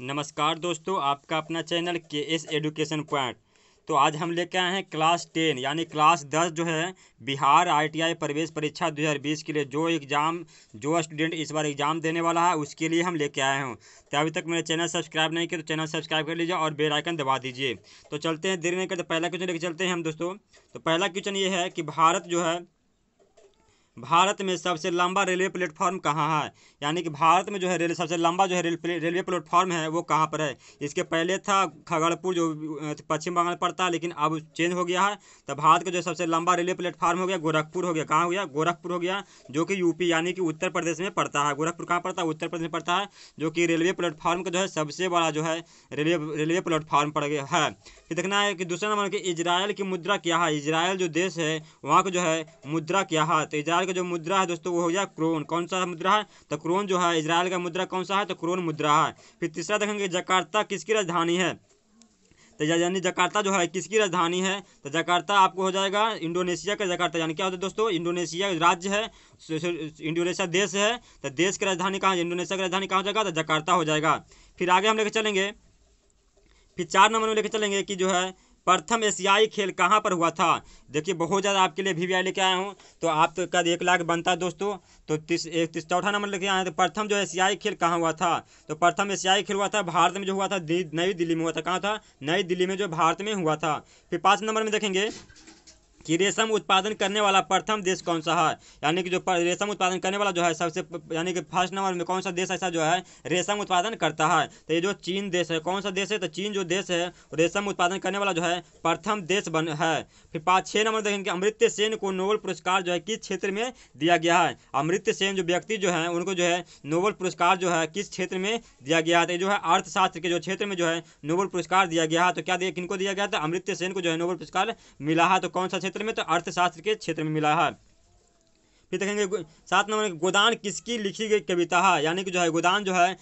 नमस्कार दोस्तों आपका अपना चैनल के एस एडुकेशन पॉइंट तो आज हम लेके आए हैं क्लास टेन यानी क्लास दस जो है बिहार आईटीआई प्रवेश परीक्षा 2020 के लिए जो एग्ज़ाम जो स्टूडेंट इस बार एग्ज़ाम देने वाला है उसके लिए हम लेके आए हूँ तो अभी तक मेरे चैनल सब्सक्राइब नहीं किया तो चैनल सब्सक्राइब कर लीजिए और बेल आइकन दबा दीजिए तो चलते हैं देर नहीं करते पहला क्वेश्चन लेके चलते हैं हम दोस्तों तो पहला क्वेश्चन ये है कि भारत जो है भारत में सबसे लंबा रेलवे प्लेटफॉर्म कहाँ है यानी कि भारत में जो है रेल सबसे लंबा जो है रेलवे प्लेटफॉर्म है वो कहाँ पर है इसके पहले था खगड़पुर जो पश्चिम बंगाल पड़ता है लेकिन अब चेंज हो गया है तो भारत का जो सबसे लंबा रेलवे प्लेटफॉर्म हो गया गोरखपुर हो गया कहाँ हो गया गोरखपुर हो गया जो कि यूपी यानी कि उत्तर प्रदेश में पड़ता है गोरखपुर कहाँ पड़ता है उत्तर प्रदेश में पड़ता है जो कि रेलवे प्लेटफॉर्म का जो है सबसे बड़ा जो है रेलवे रेलवे प्लेटफॉर्म पड़ गया है फिर देखना है कि दूसरा नंबर कि इजराइल की मुद्रा क्या है इजराइल जो देश है वहाँ का जो है मुद्रा क्या है तो इजराइल का जो मुद्रा है दोस्तों वो हो गया क्रोन कौन सा मुद्रा है तो क्रोन जो है इजराइल का मुद्रा कौन सा है तो क्रोन मुद्रा है फिर तीसरा देखेंगे जकार्ता किसकी राजधानी है तो यानी जकार्ता जो है किसकी राजधानी है तो जकार्ता आपको हो जाएगा इंडोनेशिया का जकार्ता यानी क्या होता है दोस्तों इंडोनेशिया राज्य है इंडोनेशिया देश है तो देश की राजधानी कहाँ इंडोनेशिया की राजधानी कहाँ हो जाएगा तो जकार्ता हो जाएगा फिर आगे हम लेकर चलेंगे फिर चार नंबर में लेकर चलेंगे कि जो है प्रथम एशियाई खेल कहाँ पर हुआ था देखिए बहुत ज़्यादा आपके लिए वी लेके आया हूँ तो आप तो कद एक लाख बनता है दोस्तों तो तीस एक तीस चौथा नंबर लेके आए तो प्रथम जो एशियाई खेल कहाँ हुआ था तो प्रथम एशियाई खेल हुआ था भारत में जो हुआ था नई दिल्ली में हुआ था कहाँ था नई दिल्ली में जो भारत में हुआ था फिर पाँच नंबर में देखेंगे कि रेशम उत्पादन करने वाला प्रथम देश कौन सा है यानी कि जो रेशम उत्पादन करने वाला जो है सबसे यानी कि फर्स्ट नंबर में कौन सा देश ऐसा जो है रेशम उत्पादन करता है तो ये जो चीन देश है कौन सा देश है तो चीन जो देश है रेशम उत्पादन करने वाला जो है प्रथम देश बन है फिर पाँच छः नंबर देखेंगे अमृत्य सेन को नोबल पुरस्कार जो है किस क्षेत्र में दिया गया है अमृत्य सेन जो व्यक्ति जो है उनको जो है नोबल पुरस्कार जो है किस क्षेत्र में दिया गया है तो जो है अर्थशास्त्र के जो क्षेत्र में जो है नोबल पुरस्कार दिया गया है तो क्या किनको दिया गया था अमृत्य सेन को जो है नोबल पुरस्कार मिला है तो कौन सा क्षेत्र क्षेत्र में तो अर्थशास्त्र के क्षेत्र में मिला है फिर देखेंगे सात नंबर में गोदान किसकी लिखी गई कविता है यानी कि जो है गोदान जो है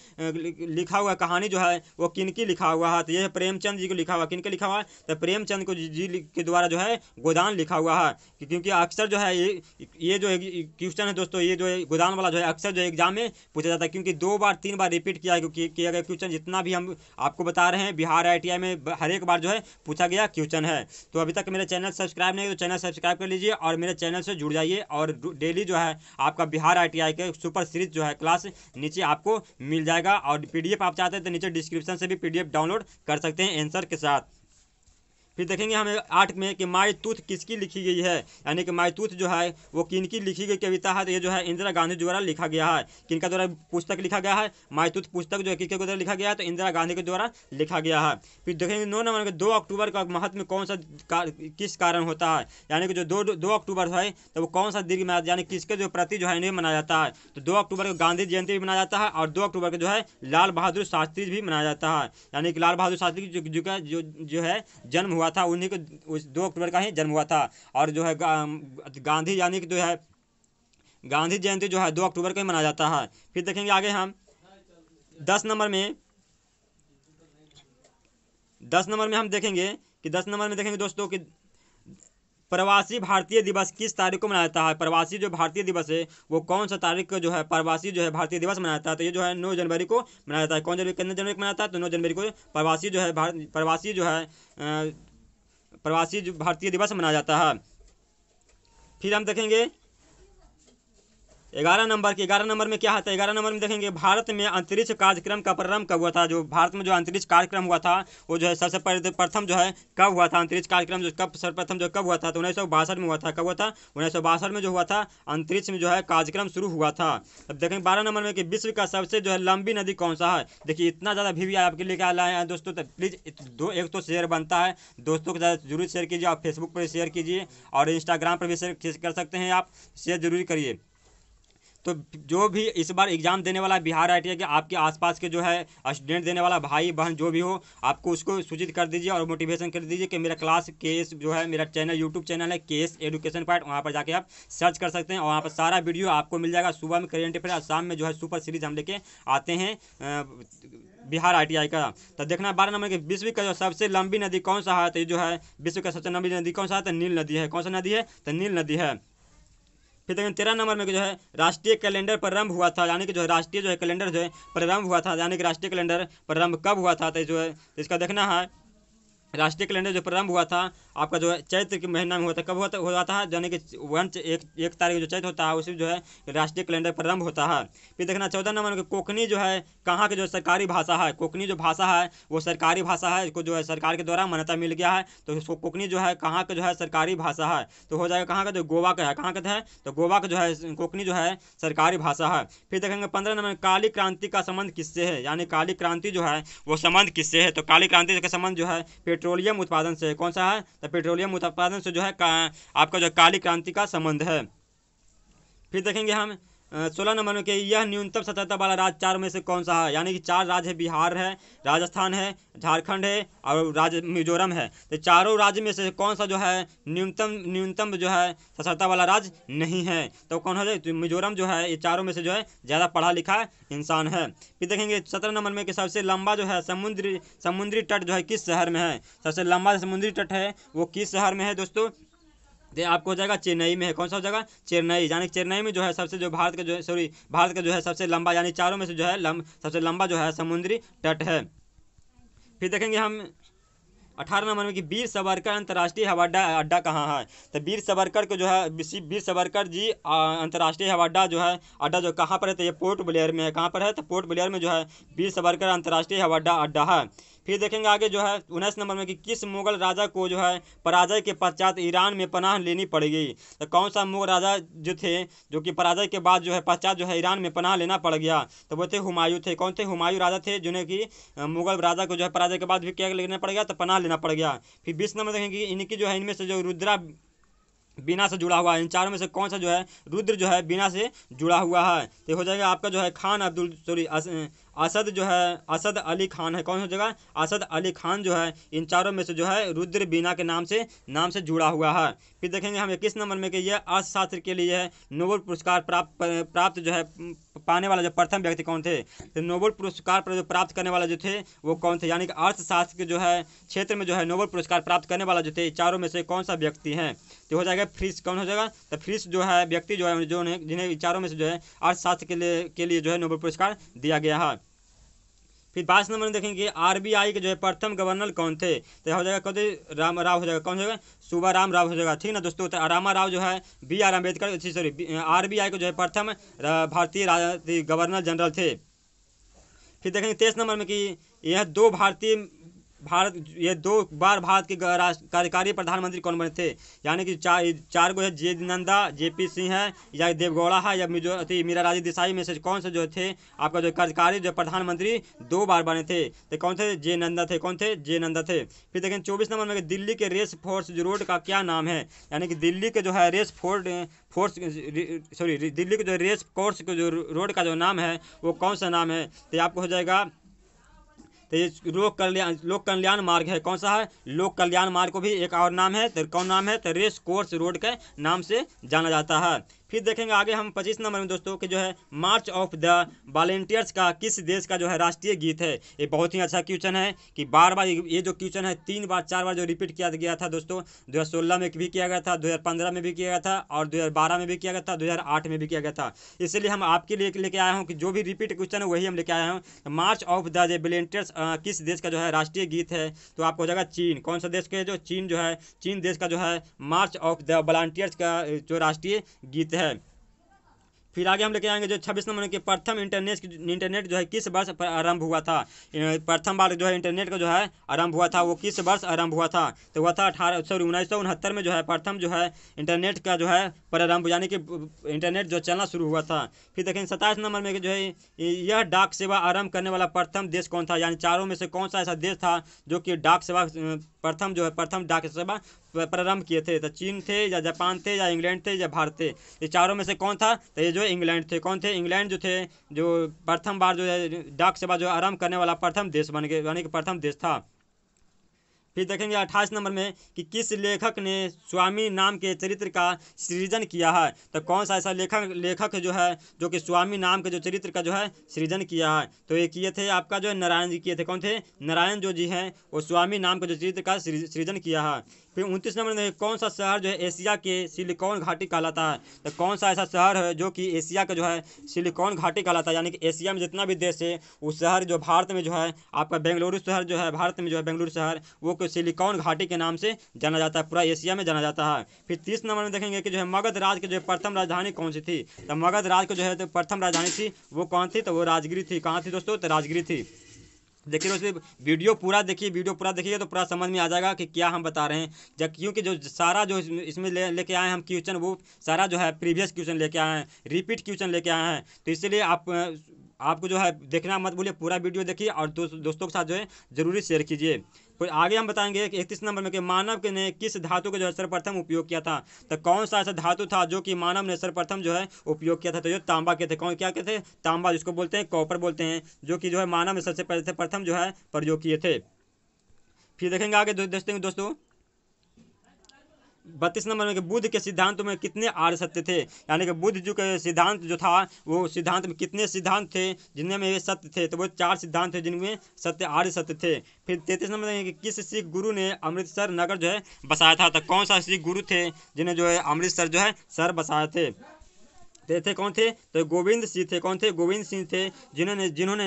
लिखा हुआ कहानी जो है वो किनकी लिखा हुआ है तो यह प्रेमचंद जी को लिखा हुआ किनके लिखा हुआ है तो प्रेमचंद को जी के द्वारा जो है गोदान लिखा हुआ है क्योंकि अक्सर जो है ये ये जो क्वेश्चन है दोस्तों ये जो गोदान वाला जो है अक्सर जो एग्जाम में पूछा जाता है क्योंकि दो बार तीन बार रिपीट किया किया गया क्वेश्चन जितना भी हम आपको बता रहे हैं बिहार आई में हर एक बार जो है पूछा गया क्वेश्चन है तो अभी तक मेरे चैनल सब्सक्राइब नहीं तो चैनल सब्सक्राइब कर लीजिए और मेरे चैनल से जुड़ जाइए और डेली डेली जो है आपका बिहार आई के सुपर सीरीज जो है क्लास नीचे आपको मिल जाएगा और पी आप चाहते हैं तो नीचे डिस्क्रिप्शन से भी पी डाउनलोड कर सकते हैं एंसर के साथ फिर देखेंगे हमें आठ में कि माई तूथ किसकी लिखी गई है यानी कि माई तूथ जो है वो किनकी लिखी गई कविता है तो ये जो है इंदिरा गांधी द्वारा लिखा गया है किनका द्वारा पुस्तक लिखा गया है माई तूथ पुस्तक जो है किसके द्वारा लिखा गया है तो इंदिरा गांधी के द्वारा लिखा गया है फिर देखेंगे नौ नंबर दो अक्टूबर का महत्व कौन सा किस कारण होता है यानी कि जो दो दो अक्टूबर है तो वो कौन सा दिन मनाया यानी किसके जो प्रति जो है इन्हें मनाया जाता है तो दो अक्टूबर को गांधी जयंती भी मनाया जाता है और दो अक्टूबर को जो है लाल बहादुर शास्त्री भी मनाया जाता है यानी कि लाल बहादुर शास्त्री जो जो है जन्म हुआ हुआ था उन्हीं को दो अक्टूबर का ही जन्म हुआ था और जो है गा, गांधी यानी कि जो है गांधी जयंती जो है दो अक्टूबर को ही मनाया जाता है फिर देखेंगे आगे हम दस नंबर में दस नंबर में हम देखेंगे कि दस नंबर में देखेंगे दोस्तों कि प्रवासी भारतीय दिवस किस तारीख को मनाया जाता है प्रवासी जो भारतीय दिवस है वो कौन सा तारीख को जो है प्रवासी जो है भारतीय दिवस मनाया जाता है तो ये जो है नौ जनवरी को मनाया जाता है कौन जनवरी कितने जनवरी को मनाया जाता है तो नौ जनवरी को प्रवासी जो है प्रवासी जो है प्रवासी भारतीय दिवस मनाया जाता है फिर हम देखेंगे ग्यारह नंबर की ग्यारह नंबर में क्या आता है ग्यारह नंबर में देखेंगे भारत में अंतरिक्ष कार्यक्रम का प्रारंभ कब हुआ था जो भारत में जो अंतरिक्ष कार्यक्रम हुआ था वो जो है सबसे तो प्रथम जो है कब हुआ था अंतरिक्ष कार्यक्रम जो कब सर्वप्रथम जो कब हुआ था तो उन्नीस में हुआ था कब हुआ था उन्नीस में जो हुआ था अंतरिक्ष में जो है कार्यक्रम शुरू हुआ था अब देखेंगे बारह नंबर में कि विश्व का सबसे जो है लंबी नदी कौन सा है देखिए इतना ज़्यादा भी आपके लिए क्या लाए हैं दोस्तों तो प्लीज़ दो एक तो शेयर बनता है दोस्तों को ज़्यादा जरूर शेयर कीजिए आप फेसबुक पर शेयर कीजिए और इंस्टाग्राम पर भी शेयर कर सकते हैं आप शेयर जरूर करिए तो जो भी इस बार एग्ज़ाम देने वाला बिहार आई के आपके आसपास के जो है स्टूडेंट देने वाला भाई बहन जो भी हो आपको उसको सूचित कर दीजिए और मोटिवेशन कर दीजिए कि मेरा क्लास केस जो है मेरा चैनल यूट्यूब चैनल है केस एडुकेशन पॉइंट वहाँ पर जाके आप सर्च कर सकते हैं और वहाँ पर सारा वीडियो आपको मिल जाएगा सुबह में करेंट फिर और शाम में जो है सुपर सीरीज हम लेके आते हैं बिहार आईटीआई का तो देखना बारह नंबर के विश्व का जो सबसे लंबी नदी कौन सा है तो जो है विश्व का सबसे लंबी नदी कौन सा है तो नील नदी है कौन सा नदी है तो नील नदी है फिर देखिए तेरह नंबर में जो है राष्ट्रीय कैलेंडर प्रारंभ हुआ था यानी कि जो है राष्ट्रीय जो है कैलेंडर जो है प्रारंभ हुआ था यानी कि राष्ट्रीय कैलेंडर प्रारंभ कब हुआ था तो जो है तो इसका देखना है राष्ट्रीय कैलेंडर जो प्रारंभ हुआ था आपका जो है चैत्र के महीना में हुआ था कब हुआ हो जाता है यानी कि वन एक एक तारीख जो चैत्र होता है उसी जो है राष्ट्रीय कैलेंडर प्रारंभ होता है फिर देखना चौदह नंबर में कोकनी जो है कहाँ की जो सरकारी भाषा है कोकनी जो भाषा है वो सरकारी भाषा है इसको जो है सरकार के द्वारा मान्यता मिल गया है तो उसको कोकनी जो है कहाँ का जो है सरकारी भाषा है तो हो जाएगा कहाँ का जो गोवा का है कहाँ का है तो गोवा का जो है कोकनी जो है सरकारी भाषा है फिर देखेंगे पंद्रह नंबर काली क्रांति का संबंध किससे है यानी काली क्रांति जो है वो संबंध किससे है तो काली क्रांति का संबंध जो है पेट्रोलियम उत्पादन से कौन सा है तो पेट्रोलियम उत्पादन से जो है आपका जो काली क्रांति का संबंध है फिर देखेंगे हम सोलह नंबर में कि यह न्यूनतम सतर्कता वाला राज्य चार में से कौन सा है यानी कि चार राज्य है बिहार है राजस्थान है झारखंड है और राज्य मिजोरम है तो चारों राज्य में से कौन सा जो है न्यूनतम न्यूनतम जो है सतर्कता वाला राज्य नहीं है तो कौन है तो मिजोरम जो है ये चारों में से जो है ज़्यादा पढ़ा लिखा इंसान है फिर देखेंगे सत्रह नंबर में कि सबसे लंबा जो है समुद्री समुद्री तट जो है किस शहर में है सबसे लंबा समुद्री तट है वो किस शहर में है दोस्तों दे आपको हो जाएगा चेन्नई में है कौन सा हो जाएगा चेन्नई यानी चेन्नई में जो है सबसे जो भारत का जो है सॉरी भारत का जो है सबसे लंबा यानी चारों में से जो है लंब सबसे लंबा जो है समुद्री तट है फिर देखेंगे हम अठारह नंबर में कि वीर सावरकर अंतर्राष्ट्रीय हवाई अड्डा अड्डा कहाँ है तो वीर सावरकर को जो है वीर सावरकर जी अंतर्राष्ट्रीय हवाई अड्डा जो है अड्डा जो कहाँ पर है तो ये पोर्ट ब्लेयर में है कहाँ पर है तो पोर्ट ब्लेयर में जो है वीर सावरकर अंतर्राष्ट्रीय हवाई अड्डा अड्डा है फिर देखेंगे आगे जो है उन्नीस नंबर में कि किस मुगल राजा को जो है पराजय के पश्चात ईरान में पनाह लेनी पड़ेगी तो कौन सा मुगल राजा जो थे जो कि पराजय के बाद जो है पश्चात जो है ईरान में पनाह लेना पड़ गया तो वो थे हुमायूं थे कौन थे हुमायूं राजा थे जिन्हें कि मुगल राजा को जो है पराजय के बाद भी क्या लेना पड़ गया तो पनाह लेना पड़ गया फिर बीस नंबर देखेंगे इनकी जो है इनमें से जो रुद्रा बिना से जुड़ा हुआ है इन चारों में से कौन सा जो है रुद्र जो है बिना से जुड़ा हुआ है तो हो जाएगा आपका जो है खान अब्दुल सॉरी असद जो है असद अली खान है कौन सा जगह असद अली खान जो है इन चारों में से जो है रुद्र बीना के नाम से नाम से जुड़ा हुआ है फिर देखेंगे हम इक्कीस नंबर में कि यह अर्थशास्त्र के लिए नोबल पुरस्कार प्राप्त प्राप्त जो है पाने वाला जो प्रथम व्यक्ति कौन थे तो नोबल पुरस्कार पर जो प्राप्त करने वाला जो थे वो कौन थे यानी कि अर्थशास्त्र के जो है क्षेत्र में जो है नोबल पुरस्कार प्राप्त करने वाला जो थे चारों में से कौन सा व्यक्ति है तो हो जाएगा फ्रिस कौन हो जाएगा तो फ्रिस जो है व्यक्ति जो है जो जिन्हें चारों में से जो है अर्थशास्त्र के लिए के लिए जो है नोबल पुरस्कार दिया गया है फिर बाईस नंबर में देखेंगे आरबीआई के जो है प्रथम गवर्नर कौन थे तो हो जाएगा कौन राम राव हो जाएगा कौन हो जाएगा सुबह राम राव हो जाएगा ठीक ना दोस्तों तो रामा राव जो है B R Ambedkar sorry R B I के जो है प्रथम भारतीय गवर्नर जनरल थे फिर देखेंगे तेईस नंबर में कि यह दो भारतीय भारत ये दो बार भारत के कार्यकारी प्रधानमंत्री कौन बने थे यानी कि चार चार गो है J Nanda J P Singh है या देवगौड़ा है या मिजो अति मीरा राजी देसाई में से कौन से जो थे आपका जो कार्यकारी जो प्रधानमंत्री दो बार बने थे तो कौन थे जे नंदा थे कौन थे जे नंदा थे फिर देखें चौबीस नंबर में दिल्ली के रेस फोर्स रोड का क्या नाम है यानी कि दिल्ली के जो है race ford force sorry Delhi के जो रेस कोर्स के जो रोड का जो नाम है वो कौन सा नाम है तो आपको हो जाएगा तो ये लोक कल्याण लोक कल्याण मार्ग है कौन सा है लोक कल्याण मार्ग को भी एक और नाम है तो कौन नाम है तो रेस कोर्स रोड के नाम से जाना जाता है फिर देखेंगे आगे हम पच्चीस नंबर में दोस्तों कि जो है मार्च ऑफ द वॉलेंटियर्स का किस देश का जो है राष्ट्रीय गीत है ये बहुत ही अच्छा क्वेश्चन है कि बार बार ये जो क्वेश्चन है तीन बार चार बार जो रिपीट किया गया था दोस्तों दो हज़ार सोलह में भी किया गया था दो हज़ार पंद्रह में भी किया गया था और दो हज़ार बारह में भी किया गया था दो हज़ार आठ में भी किया गया था इसलिए हम आपके लिए लेके आया हूँ कि जो भी रिपीट क्वेश्चन है वही हम लेके आया हूँ मार्च ऑफ द वॉलेंटियर्स किस देश का जो है राष्ट्रीय गीत है तो आपको हो जाएगा चीन कौन सा देश के जो चीन जो है चीन देश का जो है मार्च ऑफ द वॉलंटियर्स का जो राष्ट्रीय गीत है फिर आगे हम लेके आएंगे जो 26 नंबर के प्रथम इंटरनेट इंटरनेट जो है किस वर्ष आरंभ हुआ था प्रथम बार जो है इंटरनेट का जो है आरंभ हुआ था वो किस वर्ष आरंभ हुआ था तो वह था अठारह सॉरी उन्नीस सौ उनहत्तर में जो है प्रथम जो है इंटरनेट का जो है प्रारंभ यानी कि इंटरनेट जो चलना शुरू हुआ था फिर देखें सत्ताईस नंबर में जो है यह डाक सेवा आरम्भ करने वाला प्रथम देश कौन था यानी चारों में से कौन सा ऐसा देश था जो कि डाक सेवा प्रथम जो है प्रथम डाक सेवा प्रारंभ किए थे तो चीन थे या जापान थे या इंग्लैंड थे या भारत थे ये चारों में से कौन था तो ये जो इंग्लैंड थे कौन थे इंग्लैंड जो थे जो प्रथम बार जो है डाक सेवा जो आरंभ करने वाला प्रथम देश बन गए यानी कि प्रथम देश था फिर देखेंगे अट्ठाईस नंबर में कि किस लेखक ने स्वामी नाम के चरित्र का सृजन किया है तो कौन सा ऐसा लेखक लेखक जो है जो कि स्वामी नाम के जो चरित्र का जो है सृजन किया है तो ये किए थे आपका जो है नारायण जी किए थे कौन थे नारायण जो जी हैं वो स्वामी नाम का जो चरित्र का सृजन किया है फिर उनतीस नंबर में कौन सा शहर जो है एशिया के सिलिकॉन घाटी कहलाता है तो कौन सा ऐसा शहर है जो कि एशिया का जो है सिलिकॉन घाटी कहलाता है यानी कि एशिया में जितना भी देश है उस शहर जो भारत में जो है आपका बेंगलुरु शहर जो है भारत में जो है बेंगलुरु शहर वो सिलिकॉन घाटी के नाम से जाना जाता है पूरा एशिया में जाना जाता है फिर तीस नंबर में देखेंगे कि जो है मगध राज की जो है प्रथम राजधानी कौन सी थी तो मगध राज की जो है तो प्रथम राजधानी थी वो कौन थी तो वो राजगिरी थी कहाँ थी दोस्तों तो राजगिरी थी लेकिन उसमें वीडियो पूरा देखिए वीडियो पूरा देखिएगा तो पूरा समझ में आ जाएगा कि क्या हम बता रहे हैं जब क्योंकि जो सारा जो इसमें ले लेके आए हम क्वेश्चन वो सारा जो है प्रीवियस क्वेश्चन लेके आए हैं रिपीट क्वेश्चन लेके आए हैं तो इसलिए आप आपको जो है देखना मत भूलिए पूरा वीडियो देखिए और दो, दोस्तों के साथ जो है ज़रूरी शेयर कीजिए फिर आगे हम बताएंगे इकतीस नंबर में कि मानव ने किस धातु का जो है सर्वप्रथम उपयोग किया था तो कौन सा ऐसा धातु था जो कि मानव ने सर्वप्रथम जो है उपयोग किया था तो जो तांबा के थे कौन क्या के थे तांबा जिसको बोलते हैं कॉपर बोलते हैं जो कि जो है मानव ने सबसे पहले प्रथम जो है प्रयोग किए थे फिर देखेंगे आगे दोस्तों दोस्तों बत्तीस नंबर में कि बुद्ध के सिद्धांत में कितने आर्य सत्य थे यानी कि बुद्ध जो के सिद्धांत जो था वो सिद्धांत में कितने सिद्धांत थे जिनमें ये सत्य थे तो वो चार सिद्धांत थे जिनमें सत्य आर्य सत्य थे फिर तैतीस नंबर में कि किस सिख गुरु ने अमृतसर नगर जो है बसाया था तो कौन सा सिख गुरु थे जिन्हें जो है अमृतसर जो है सर बसाए थे थे थे कौन थे तो गोविंद सिंह थे कौन थे गोविंद सिंह थे जिन्होंने जिन्होंने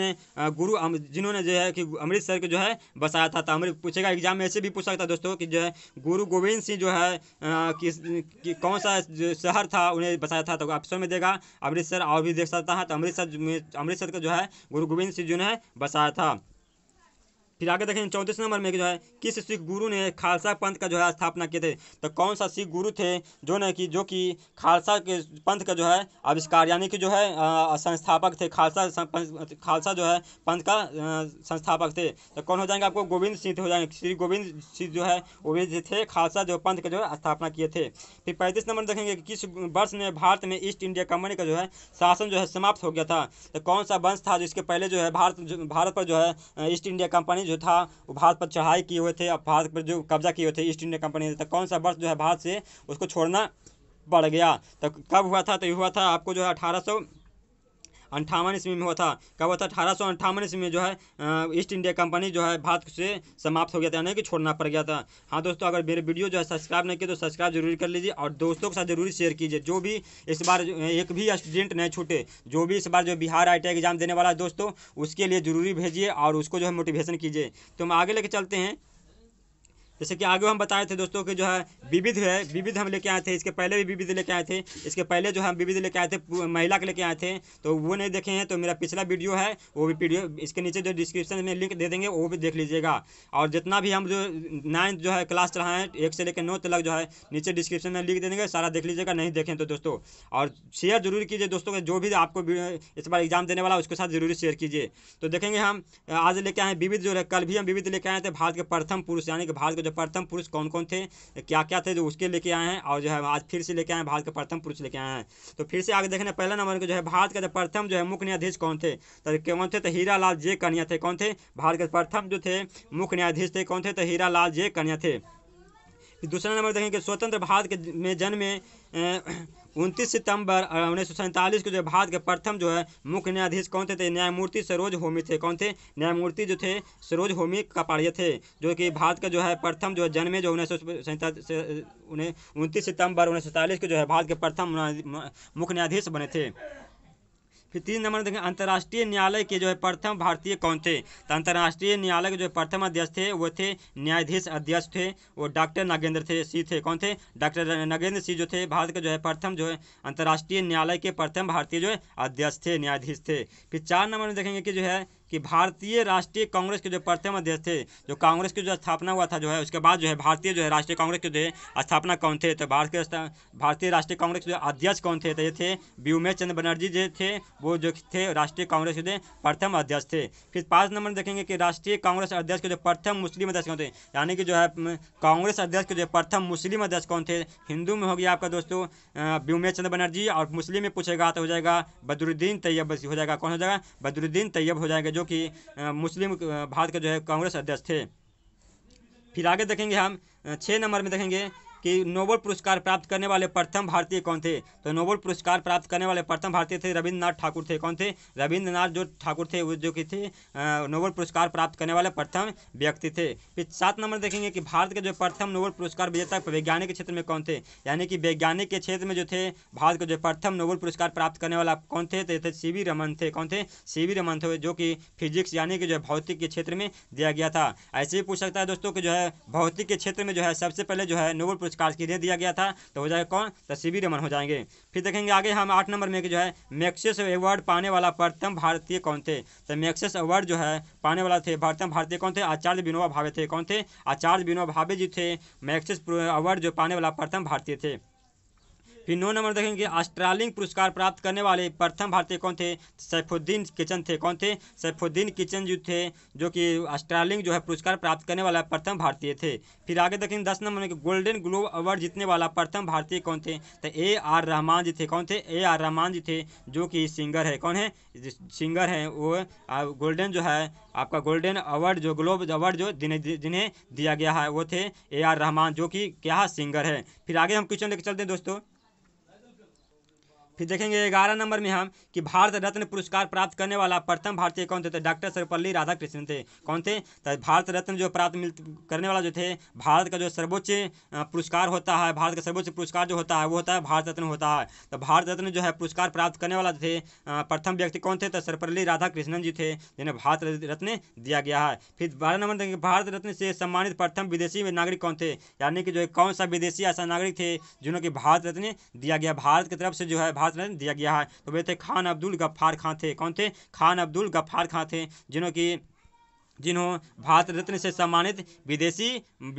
गुरु जिन्होंने जो है कि अमृतसर के जो है बसाया था तो अमृत पूछेगा एग्जाम में ऐसे भी पूछ सकता दोस्तों कि जो है गुरु गोविंद सिंह जो है किस कि कौन सा शहर था उन्हें बसाया था तो ऑप्शन में देगा अमृतसर और भी देख सकता है तो अमृतसर अमृतसर का जो है गुरु गोविंद सिंह जो है बसाया था फिर आगे देखें चौंतीस नंबर में जो है किस सिख गुरु ने खालसा पंथ का जो है स्थापना किए थे तो कौन सा सिख गुरु थे जो ने कि जो कि खालसा के पंथ का जो है आविष्कार यानी कि जो है संस्थापक थे खालसा खालसा जो है पंथ का संस्थापक थे तो कौन हो जाएंगे आपको गोविंद सिंह हो जाएंगे श्री गोविंद सिंह जो है वो भी थे खालसा जो पंथ का जो है स्थापना किए थे फिर पैंतीस नंबर देखेंगे किस वर्ष में भारत में ईस्ट इंडिया कंपनी का जो है शासन जो है समाप्त हो गया था तो कौन सा वंश था जिसके पहले जो है भारत भारत पर जो है ईस्ट इंडिया कंपनी जो था वो भारत पर चढ़ाई किए हुए थे और भारत पर जो कब्जा किए हुए थे ईस्ट इंडिया कंपनी ने तो कौन सा वर्ष जो है भारत से उसको छोड़ना पड़ गया तो कब हुआ था तो ये हुआ था आपको जो है अठारह अंठावन ईस्वी में हुआ था कब हुआ था अठारह सौ अंठावन ईस्वी में जो है ईस्ट इंडिया कंपनी जो है भारत से समाप्त हो गया था यानी कि छोड़ना पड़ गया था हाँ दोस्तों अगर मेरे वीडियो जो है सब्सक्राइब नहीं किया तो सब्सक्राइब जरूर कर लीजिए और दोस्तों के साथ जरूरी शेयर कीजिए जो भी इस बार एक भी स्टूडेंट नहीं छूटे जो भी इस बार जो बिहार आई एग्जाम देने वाला है दोस्तों उसके लिए जरूरी भेजिए और उसको जो है मोटिवेशन कीजिए तो हम आगे लेके चलते हैं जैसे कि आगे हम बताए थे दोस्तों कि जो है विविध है विविध हम लेके आए थे इसके पहले भी विविध लेके आए थे इसके पहले जो हम विविध लेके आए थे महिला के लेके आए थे तो वो नहीं देखे हैं तो मेरा पिछला वीडियो है वो भी वीडियो इसके नीचे जो डिस्क्रिप्शन में लिंक दे देंगे वो भी देख लीजिएगा और जितना भी हम जो नाइन्थ जो है क्लास चढ़ाएँ एक से लेकर नौ तक जो है नीचे डिस्क्रिप्शन में लिंक दे देंगे सारा देख लीजिएगा नहीं देखें तो दोस्तों और शेयर जरूर कीजिए दोस्तों जो भी आपको इस बार एग्जाम देने वाला उसके साथ जरूर शेयर कीजिए तो देखेंगे हम आज लेके आए विविध जो है कल भी हम विविध लेके आए थे भारत के प्रथम पुरुष यानी कि भारत के जो प्रथम पुरुष कौन कौन थे क्या क्या थे जो उसके लेके आए हैं और जो है आज फिर से लेके आए हैं भारत के प्रथम पुरुष लेके आए हैं तो फिर से आगे देखना पहला नंबर जो है भारत का जो प्रथम जो है मुख्य न्यायाधीश कौन थे तो कौन थे तो हीरा लाल जे कनिया थे कौन थे भारत के प्रथम जो थे मुख्य न्यायाधीश थे कौन थे तो हीरा लाल जे कनिया थे दूसरा नंबर देखेंगे स्वतंत्र भारत के में जन्मे उनतीस सितंबर उन्नीस सौ सैंतालीस को जो भारत के प्रथम जो है मुख्य न्यायाधीश कौन थे, थे? न्यायमूर्ति सरोज होमी थे कौन थे न्यायमूर्ति जो थे सरोज होमी कपाड़िया थे जो कि भारत का जो है प्रथम जो है जन्मे जो उन्नीस सौ उनतीस सितंबर उन्नीस सौ सैंतालीस को जो है भारत के प्रथम मुख्य न्यायाधीश बने थे फिर तीन नंबर में देखें अंतर्राष्ट्रीय न्यायालय के जो है प्रथम भारतीय कौन थे तो अंतर्राष्ट्रीय न्यायालय के जो प्रथम अध्यक्ष थे वो थे न्यायाधीश अध्यक्ष थे वो डॉक्टर नागेंद्र थे सिंह थे कौन थे डॉक्टर नागेंद्र सिंह जो थे भारत के जो है प्रथम जो है अंतर्राष्ट्रीय न्यायालय के प्रथम भारतीय जो है अध्यक्ष थे न्यायाधीश थे फिर चार नंबर में देखेंगे कि जो है कि भारतीय राष्ट्रीय कांग्रेस के जो प्रथम अध्यक्ष थे जो कांग्रेस की जो स्थापना हुआ था जो है उसके बाद जो है भारतीय जो है राष्ट्रीय कांग्रेस के जो है स्थापना कौन थे तो भारत के भारतीय राष्ट्रीय कांग्रेस के जो अध्यक्ष कौन थे तो ये थे व्यूमेश चंद्र बनर्जी जो थे वो जो थे राष्ट्रीय कांग्रेस के प्रथम अध्यक्ष थे फिर पाँच नंबर देखेंगे कि राष्ट्रीय कांग्रेस अध्यक्ष के जो प्रथम मुस्लिम अध्यक्ष कौन थे यानी कि जो है कांग्रेस अध्यक्ष के जो प्रथम मुस्लिम अध्यक्ष कौन थे हिंदू में हो गया आपका दोस्तों व्यूमेश चंद्र बनर्जी और मुस्लिम में पूछेगा तो हो जाएगा बदरुद्दीन तैयब हो जाएगा कौन हो जाएगा बदरुद्दीन तैयब हो जाएगा जो कि मुस्लिम भारत के जो है कांग्रेस अध्यक्ष थे फिर आगे देखेंगे हम छः नंबर में देखेंगे कि नोबल पुरस्कार प्राप्त करने वाले प्रथम भारतीय कौन थे तो नोबल पुरस्कार प्राप्त करने वाले प्रथम भारतीय थे रविंद्रनाथ ठाकुर थे कौन थे रविंद्रनाथ जो ठाकुर थे वो जो कि थे नोबल पुरस्कार प्राप्त करने वाले प्रथम व्यक्ति थे फिर सात नंबर देखेंगे कि भारत के जो प्रथम नोबल पुरस्कार विजेता वैज्ञानिक के क्षेत्र में कौन थे यानी कि वैज्ञानिक के क्षेत्र में जो थे भारत के जो प्रथम नोबल पुरस्कार प्राप्त करने वाला कौन थे तो थे सी रमन थे कौन थे सी रमन थे जो कि फिजिक्स यानी कि जो भौतिक के क्षेत्र में दिया गया था ऐसे ही पूछ सकता है दोस्तों कि जो है भौतिक के क्षेत्र में जो है सबसे पहले जो है नोबल कुछ काज के लिए दिया गया था तो हो जाएगा कौन तो सी वी रमन हो जाएंगे फिर देखेंगे आगे हम आठ नंबर में जो है मैक्सेस अवार्ड पाने वाला प्रथम भारतीय कौन थे तो मैक्सेस अवार्ड जो है पाने वाला थे प्रथम भारतीय कौन थे आचार्य विनोबा भावे थे कौन थे आचार्य विनोबा भावे जी थे मैक्सेस अवार्ड जो पाने वाला प्रथम भारतीय थे फिर नौ नंबर देखेंगे ऑस्ट्रालिंग पुरस्कार प्राप्त करने वाले प्रथम भारतीय कौन थे सैफुद्दीन किचन थे कौन थे सैफुद्दीन किचन जो थे जो कि ऑस्ट्रालिंग जो है पुरस्कार प्राप्त करने वाला प्रथम भारतीय थे फिर आगे देखेंगे दस नंबर में गोल्डन ग्लोब अवार्ड जीतने वाला प्रथम भारतीय कौन थे तो ए आर रहमान जी थे कौन थे ए आर रहमान जी थे जो कि सिंगर है कौन है सिंगर है वो गोल्डन जो है आपका गोल्डन अवार्ड जो ग्लोब अवार्ड जो जिन्हें दिया गया है वो थे ए आर रहमान जो कि क्या सिंगर है फिर आगे हम क्वेश्चन लेकर चलते हैं दोस्तों फिर देखेंगे ग्यारह नंबर में हम कि भारत रत्न पुरस्कार प्राप्त करने वाला प्रथम भारतीय कौन थे तो डॉक्टर सर्वपल्ली राधाकृष्णन थे कौन थे तो भारत रत्न जो प्राप्त करने वाला जो थे भारत का जो सर्वोच्च पुरस्कार होता है भारत का सर्वोच्च पुरस्कार जो होता है वो होता है भारत रत्न होता है तो भारत रत्न जो है पुरस्कार प्राप्त करने वाला थे प्रथम व्यक्ति कौन थे तो सर्वपल्ली राधाकृष्णन जी थे जिन्हें भारत रत्न दिया गया है फिर बारह नंबर देखेंगे भारत रत्न से सम्मानित प्रथम विदेशी नागरिक कौन थे यानी कि जो कौन सा विदेशी ऐसा नागरिक थे जिन्होंने की भारत रत्न दिया गया भारत की तरफ से जो है भारत में दिया गया है तो वे थे खान अब्दुल गफ्फार खां थे कौन थे खान अब्दुल गफ्फार खां थे जिन्हों की जिन्हों भारत रत्न से सम्मानित विदेशी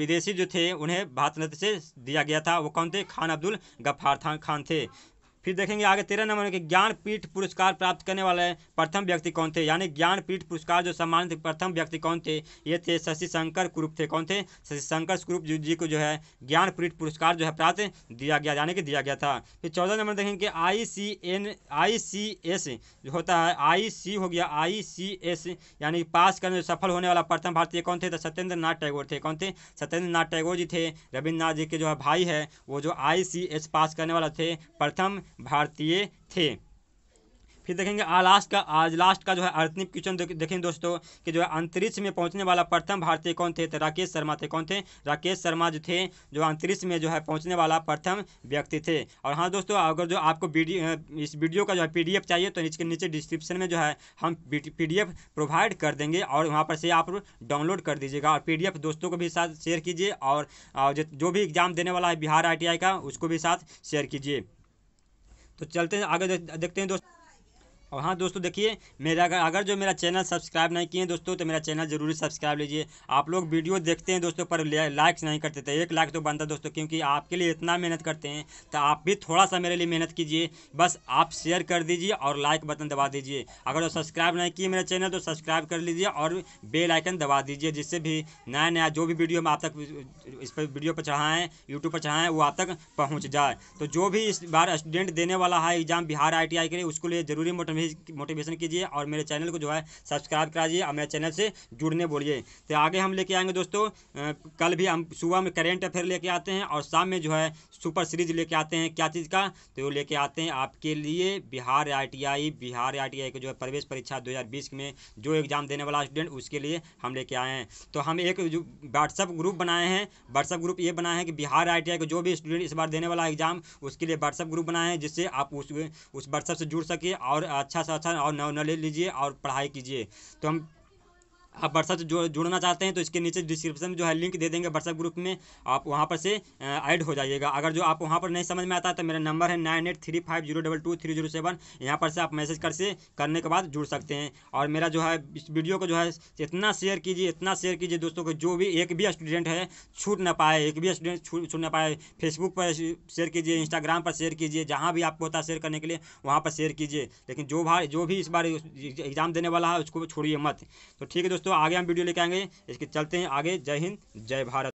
विदेशी जो थे उन्हें भारत रत्न से दिया गया था वो कौन थे खान अब्दुल गफ्फार खान थे फिर देखेंगे आगे तेरह नंबर में ज्ञानपीठ पुरस्कार प्राप्त करने वाले प्रथम व्यक्ति कौन थे यानी ज्ञानपीठ पुरस्कार जो सम्मानित प्रथम व्यक्ति कौन थे ये थे शशिशंकर कुरूप थे कौन थे शशिशंकर कुरूप जी को जो है ज्ञानपीठ पुरस्कार जो है प्राप्त दिया गया यानी कि दिया गया था फिर चौदह नंबर देखेंगे आई सी एन आई सी एस जो होता है आई सी हो गया आई सी एस यानी पास करने सफल होने वाला प्रथम भारतीय कौन थे तो सत्येंद्र नाथ टैगोर थे कौन थे सत्येंद्र नाथ टैगोर जी थे रविन्द्रनाथ जी के जो है भाई है वो जो आई सी एस पास करने वाला थे प्रथम भारतीय थे फिर देखेंगे आलास का आज लास्ट का जो है अर्थनिव क्वेश्चन देखेंगे दोस्तों कि जो है अंतरिक्ष में पहुंचने वाला प्रथम भारतीय कौन थे तो राकेश शर्मा थे कौन थे राकेश शर्मा जो थे जो अंतरिक्ष में जो है पहुंचने वाला प्रथम व्यक्ति थे और हाँ दोस्तों अगर जो आपको वीडियो इस वीडियो का जो है पी चाहिए तो इसके नीचे डिस्क्रिप्शन में जो है हम पी प्रोवाइड कर देंगे और वहाँ पर से आप डाउनलोड कर दीजिएगा और पी दोस्तों को भी साथ शेयर कीजिए और जो भी एग्जाम देने वाला है बिहार आई का उसको भी साथ शेयर कीजिए तो चलते हैं आगे देखते हैं दोस्त और हाँ दोस्तों देखिए मेरा अगर अगर जो मेरा चैनल सब्सक्राइब नहीं किए दोस्तों तो मेरा चैनल ज़रूरी सब्सक्राइब लीजिए आप लोग वीडियो देखते हैं दोस्तों पर लाइक्स नहीं करते थे तो एक लाख तो बनता दोस्तों क्योंकि आपके लिए इतना मेहनत करते हैं तो आप भी थोड़ा सा मेरे लिए मेहनत कीजिए बस आप शेयर कर दीजिए और लाइक बटन दबा दीजिए अगर सब्सक्राइब नहीं किए मेरा चैनल तो सब्सक्राइब कर लीजिए और बेल आइकन दबा दीजिए जिससे भी नया नया जो भी वीडियो हम आप तक इस पर वीडियो पर चढ़ाएँ यूट्यूब पर चढ़ाएँ वो आप तक पहुँच जाए तो जो भी इस बार स्टूडेंट देने वाला है एग्जाम बिहार आई के लिए उसके लिए ज़रूरी मोटिवेशन मोटिवेशन मोटिवेशन कीजिए और मेरे चैनल को जो है सब्सक्राइब कराइए और मेरे चैनल से जुड़ने बोलिए तो आगे हम लेके आएंगे दोस्तों कल भी हम सुबह में करेंट अफेयर लेके आते हैं और शाम में जो है सुपर सीरीज लेके आते हैं क्या चीज़ का तो वो लेके आते हैं आपके लिए बिहार आई बिहार आई को जो है प्रवेश परीक्षा दो में जो एग्ज़ाम देने वाला स्टूडेंट उसके लिए हम लेके आए हैं तो हम एक जो व्हाट्सअप ग्रुप बनाए हैं व्हाट्सअप ग्रुप ये बनाए हैं कि बिहार आई को जो भी स्टूडेंट इस बार देने वाला एग्ज़ाम उसके लिए व्हाट्सअप ग्रुप बनाए हैं जिससे आप उस उस व्हाट्सअप से जुड़ सके और अच्छा से अच्छा और नॉलेज लीजिए और पढ़ाई कीजिए तो हम आप व्हाट्सएप से जो जुड़ना चाहते हैं तो इसके नीचे डिस्क्रिप्शन में जो है लिंक दे देंगे व्हाट्सएप ग्रुप में आप वहाँ पर से ऐड हो जाइएगा अगर जो आप वहाँ पर नहीं समझ में आता तो मेरा नंबर है nine eight three five zero double two three zero seven यहाँ पर से आप मैसेज कर से करने के बाद जुड़ सकते हैं और मेरा जो है इस वीडियो को जो है इतना शेयर कीजिए इतना शेयर कीजिए दोस्तों को जो भी एक भी स्टूडेंट है छूट ना पाए एक भी स्टूडेंट छूट छूट ना पाए फेसबुक पर शेयर कीजिए इंस्टाग्राम पर शेयर कीजिए जहाँ भी आपको होता है शेयर करने के लिए वहाँ पर शेयर कीजिए लेकिन जो भाई जो भी इस बार एग्ज़ाम देने वाला है उसको छोड़िए मत तो ठीक है दोस्तों दोस्तों आगे हम वीडियो लेके आएंगे इसके चलते हैं आगे जय हिंद जय भारत